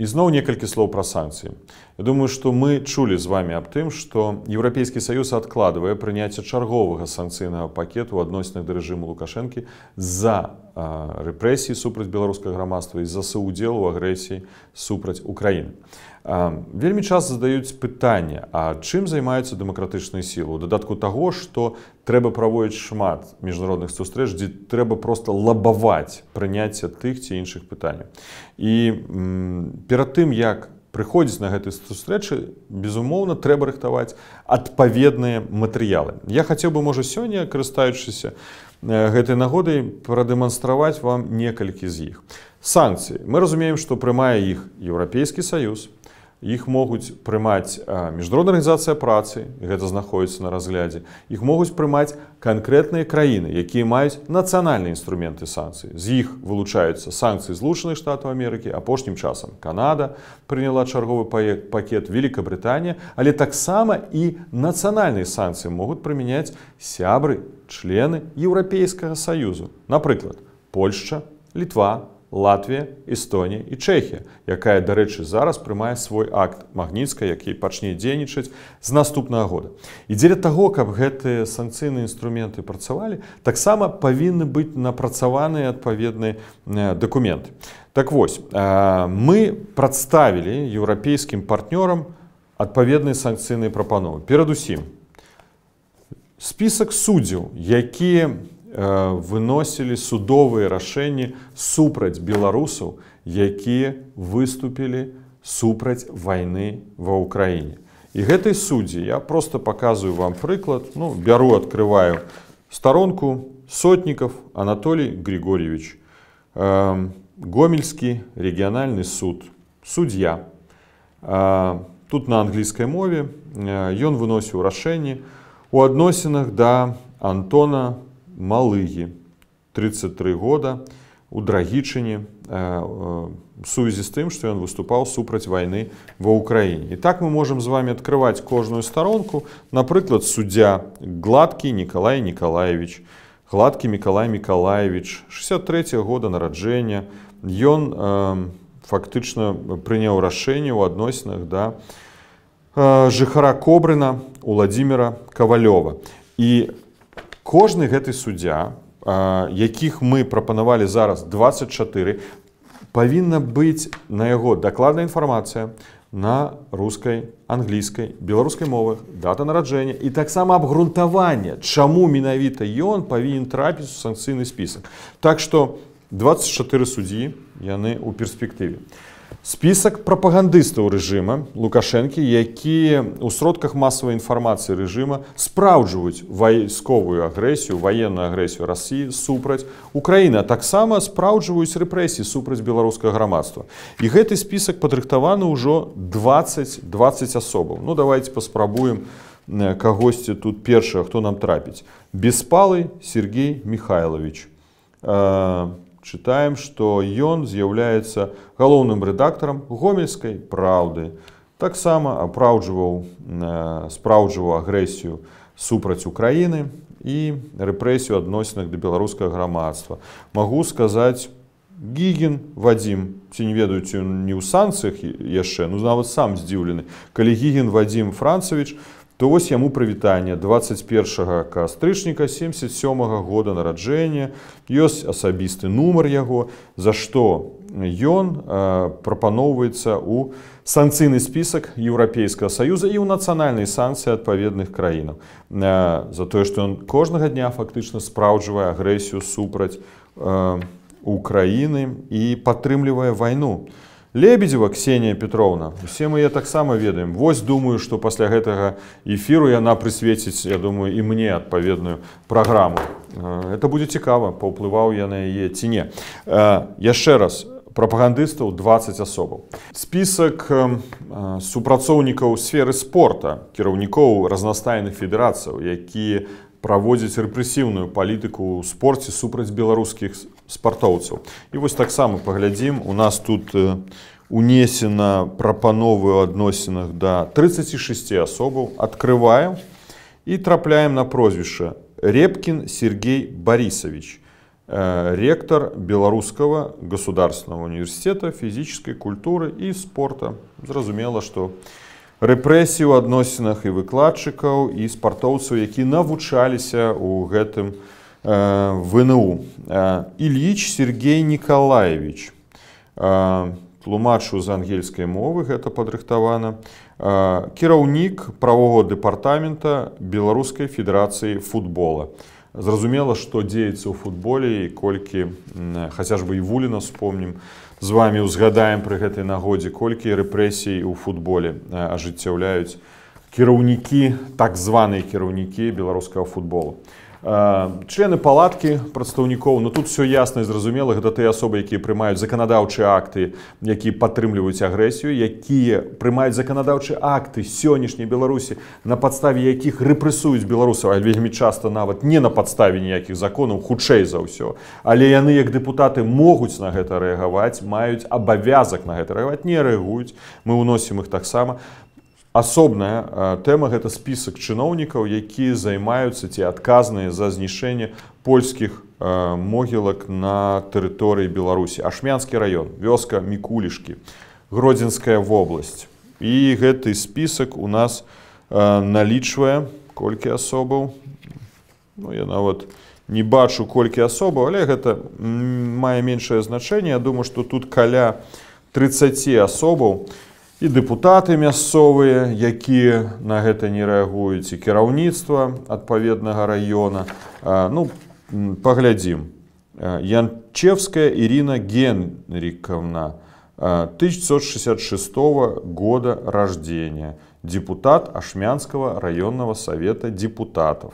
І зноў некалькі слоў пра санкцыі. Я думаю, што мы чулі з вамі аб тым, што Еўрапейскі саюз адкладвае прыняцце чарговага санкцыйнага пакету адносных да рэжыму Лукашэнкі з-за рэпрэсіі супраць беларускага грамадства і з-за суудзелу агрэсіі супраць Україніны вельмі часто задаюць пытанне а чым займаюцца дэмакратычныя сілы у дадатку таго што трэба праводзіць шмат міжнародных сустрэч дзе трэба просто лабаваць прыняцце тых ці іншых пытанняў і перад тым як прыходзіць на гэтай сустрэчы безумоўна трэба рыхтаваць адпаведныя матэрыялы я хацеў бы можа сёння карыстаючыся гэтай нагодай прадэманстраваць вам некалькі з іх санкцыі мы разумеем што прымае іх еўрапейскі саюз по Іх могуць прымаць міжнародная арганізацыя працы, гэта знаходіцца на разглядзе. Іх могуць прымаць канкрэтныя краіны, якія маюць нацыянальныя інструменты санкцыі. З іх вылучаюцца санкцыі злучаных штатаў Амерыкі, апошнім часам Канада прыняла чарговы пакет Вкабрытанія, але таксама і нацыянальныя санкцыі могуць прымяняць сябры, члены еўрапейскага саюзу. Напрыклад, Польшча, літва, Латвія, Эстонія і Чэхія, якая, дарэчы, зараз прымае свой акт магніцка, які пачне дзейнічаць з наступнага года. І дзеля таго, каб гэтыя санкцыйныя інструменты працавалі, таксама павінны быць напрацаваныя адпаведныя э, дакументы. Так вось, э, мы прадставілі еўрапейскім партнёрам адпаведныя санкцыйныя прапановы. Перадусім спісак суддзяў, якія выносілі судовыя рашэнні супраць беларусаў, якія выступілі супраць вайны ва ўкраіне. І гэтай суддзі я просто паказваю вам прыклад, ну, бяру открываю старонку сотніков Анатолій Григорьевич, э, Гомельскі рэгіянальны суд, суддзя. Э, тут на англійскай мове ён э, выносіў рашэнні у адносінах да Антона малыгі 33 года у драгічыне э, э, сувязі з тым што ён выступаў супраць вайны ва ўкраіне і так мы можам з вами открывваць кожную старонку напрыклад суддзя гладкі Николай николаевич гладкі Миколай миколаевич 63 года нараджэння ён э, фактычна прыняў рашэнне ў адносінах да э, жыхара кобрына уладдзіа кавалёва і в кожны гэты суддзя якіх мы прапанавалі зараз 24 павінна быць на яго дакладная інфармацыя на рускай англійскай беларускай мовах дата нараджэння і таксама абгрунтаванне чаму менавіта ён павінен трапіць у санкцыйны спісак так што 24 суддзі яны ў перспектыве у Спісак прапагандыстаў рэжыма Лукашэнкі, якія ў сродках масавай інфармацыі рэжыма спраўджваюць вайсковую агрэсію, ваенную агрэсію рассіі супраць. Украіна таксама спраўджваюць рэпрэсіі супраць беларускага грамадства. І гэты спісак падрыхтаваны ўжо 20-20 асобаў. Ну давайте паспрабуем кагосьці тут першае, хто нам трапіць. Беспалы Сергей Михайлович. Э, чытаем што ён з'яўляецца галоўным рэдактарам гомельскай праўды таксама апраўджваў э, спраўджваў агрэсію супраць украіны і рэпрэсію адносінах да беларускага грамадства магу сказаць, Гігін вадзім ці не ведаюць не ў санкцыях яшчэ ну нават сам здзіўлены калі гігін вадзім францавіч то вось яму прывітанне 21 кастрычніка 77 -го года нараджэння ёсць асабісты нумар яго за што ён прапаноўваецца у санкцыйны спісак еўрапейскага саюза і ў нацыянальнай санкцыі адпаведных краінаў за тое што ён кожнага дня фактычна спраўджвае агрэсію супраць украіны і падтрымлівае вайну то Лебедева Ксения Петровна, все мы ее таксама ведаем. Вось думаю, что после этого эфиру она присветит, я думаю, и мне отповедную программу. Э, это будет цікаво, поуплывал я на ее тене. Еще раз, пропагандистов 20 особо. Список э, супрацовников сферы спорта, керовников разностайных федераций, которые праводзіць рэпрэсіўную палітыку ў спорце супраць беларускіх спартоўцаў. І вось таксама паглядзім, у нас тут э, унесена прапановы ў адносінах да 36 асобаў, адкрываем і трапляем на прозвішча Репкін Сергей Борисович, э, ректор Белорусского государственного университета физической культуры и спорта. Зразумело, что рэпрэсій у адносінах і выкладчыкаў і спартоўцаў які навучаліся ў гэтым э, вНУ э, Іліч Сергей Николаевич э, тлумачу з ангельскай мовы гэта падрыхтавана э, кіраўнік правого дэпартамента беларускай федэрацыі футбола у Зразумела, што дзеецца ў футболе і колькі хаця ж бы і вулі нас вспомнім з вами узгадаем пры гэтай нагодзе колькі рэпрэсій у футболе ажыццяўляюць э, кіраўнікі так званыя кіраўнікі беларускага футболу члены палаткі прадстаўнікоў но ну, тут все ясна і зразумела гэта ты асобы якія прымаюць заканадаўчыя акты які падтрымліваюць агрэсію якія прымаюць заканадаўчыя акты сённяшняй беларусі на падставе якіх рэпрэсуюць беларусаў аль вельмі часта нават не на падставе ніякіх законаў хутчэй за ўсё але яны як депутаты могуць на гэта рэагаваць маюць абавязак на гэта рэагаваць не рэагуюць мы ўносім их таксама асобная э, тэма гэта спісак чыноўнікаў якія займаюцца ці адказныя за знішэнне польскіх э, могілак на тэрыторыі беларусі ашмянскі раён вёска мікулішкі гродзенская вобласць і гэты спісак у нас э, налічвае колькі асобаў ну, я нават не бачу колькі асобаў але гэта мае меншае значэнне Я думаю что тут каля 30 асобаў у і депутаты мясцовыя якія на гэта не рэагуюць і кіраўніцтва адпаведнага района. А, ну паглядзім янчевская Ирина генриковна 1966 года рождения депутат ашмянского районного совета депутатов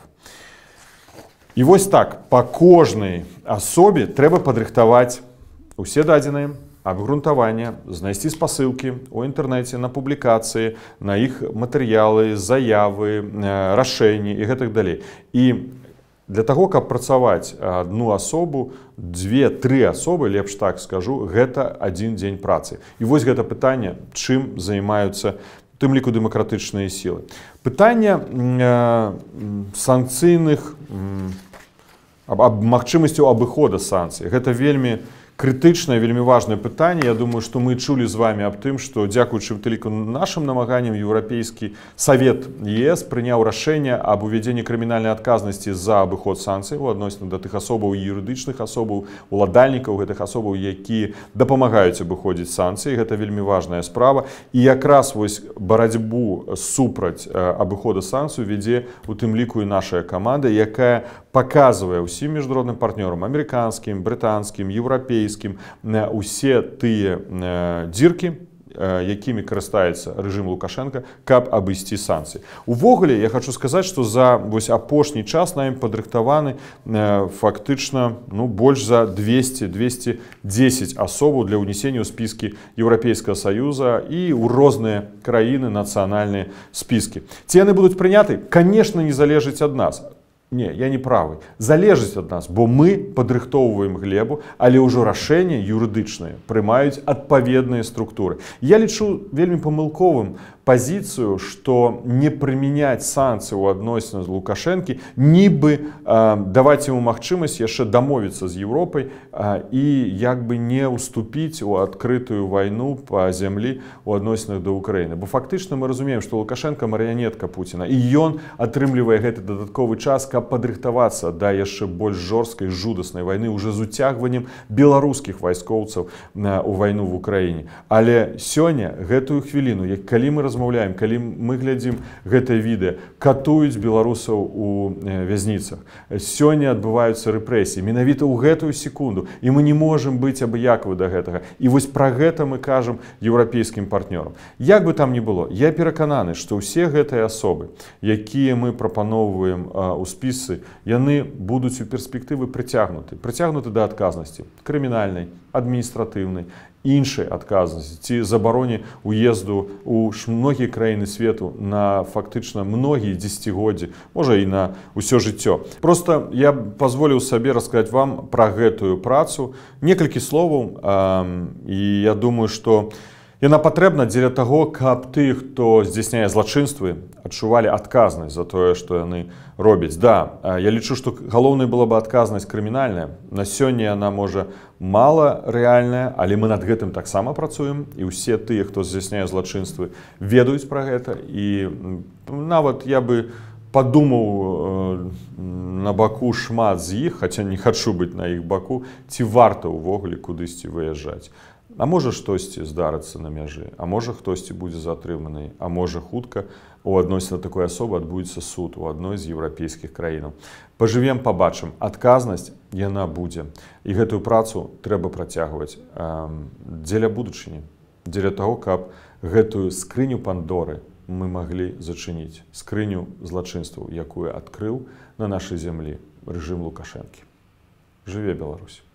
И вот так па кожнай асобе трэба падрыхтаваць усе дадзеныя абгрунтаванне знайсці спасылкі у інтэрнэце на публікацыі на іх матэрыялы заявы э, рашэнні і гэтак далей і для таго каб працаваць одну асобу дзве-тры асобы лепш так скажу гэта адзін дзень працы і вось гэта пытанне чым займаюцца на тым ліку дэмакратычныя сілы. Пытанне э, санкцыйных аб, аб магчымасцю абыхода санкцый. Гэта вельмі крытычнае вельмі важное пытанне Я думаю что мы чулі з вами аб тым что дзякуючы таліку нашим намаганням еўрапейскі совет ЕС прыняў рашэнне об увядзенні крымінальнай адказнасці за абыход санкцый у адносна да тых асобаў юрыдычных асобаў уладальнікаў гэтых асобаў які дапамагаюць абыходзіць санкцыі гэта вельмі важная справа і якраз вось барацьбу супраць абыхода санкцыю вядзе у тым ліку і наша команда якая показывае ўсім міжнародным партнёрам амерыканскім брытанскім еўрапейскім расійскім э, усе тыя э, дзіркі, э, якімі карыстаецца рэжым лукашенко каб абысці санкцыі увогуле я хочу сказаць что за вось апошні час на ім падрыхтаваны фактычна ну больш за 200 210 асобу для ўнесення ў спіскі еўрапейскага саюза і ў розныя краіны нацыянальныя спіскі ці яны будуць прыняты конечно не залежыць ад нас Не, я не правы. Залежыць ад нас, бо мы падрыхтоўваем глебу, але ўжо рашэнне юрыдычнае прымаюць адпаведныя структуры. Я лічу вельмі памылковым пазіцыю, што не прымяняць санкцыі ў адносіна з Лукашэнкі, нібы э, даваць яму магчымасць яшчэ дамовіцца з Еўропай э, і як бы не ўступіць у адкрытую вайну па зямлі ў адносінах да ўкраіны. Бо фактычна мы разумеем, што Лукашенко марыянетка Пуціна і ён атрымлівае гэты дадатковы час, каб падрыхтавацца да яшчэ больш жорсткай жудаснай вайны уже з уцягваннем беларускіх вайскоўцаў э, у вайну в украіне але сёння гэтую хвіліну як калі мы размаўляем калі мы глядзім гэтае відэа катуюць беларусаў у э, вязніцах сёння адбываюцца рэпрэсіі менавіта ў гэтую секунду і мы не можем быць абыяквы да гэтага і вось пра гэта мы кажам еўрапейскім партнёрам як бы там не было я перакананы што ўсе гэтыя асобы якія мы прапаноўваем э, у спі спісы яны будуць у перспектывы прыцягнуты прыцягнуты да адказнасці крымінальнай адміністратыўнай іншай адказнасці ці забароне уезду ў многія краіны свету на фактычна многія дзегоддзі можа і на ўсё жыццё просто я позволіў сабе расказаць вам пра гэтую працу некалькі словаў і я думаю что у Яна патрэбна дзеля таго, каб ты, хто здзяйсняе злачынствы, адчувалі адказнасць за тое, што яны робяць. Да Я лічу, што галоўнай была бы адказнасць крымінальная. На сёння яна можа мала рэальная, але мы над гэтым таксама працуем і ўсе тыя, хто здзяйсняе злачынствы, ведаюць пра гэта. І нават я бы падумаў э, на баку шмат з іх, хаця не хачу быць на іх баку, ці варта ўвогуле кудысьці выязджаць. А можа штосьці здарыцца на мяжы, А можа хтосьці будзе затрыманы, А можа хутка у адносіна такой асобы адбудзецца суд у адной з еўрапейскіх краінаў. Пажывем пабачым, адказнасць яна будзе. І гэтую працу трэба працягваць дзеля будучыні, дзеля таго, каб гэтую скрыню пандоры мы маглі зачыніць скрыню злачынстваў, якую адкрыў на нашай зямлі рэжым лукашэнкі. Жыве Беларусь.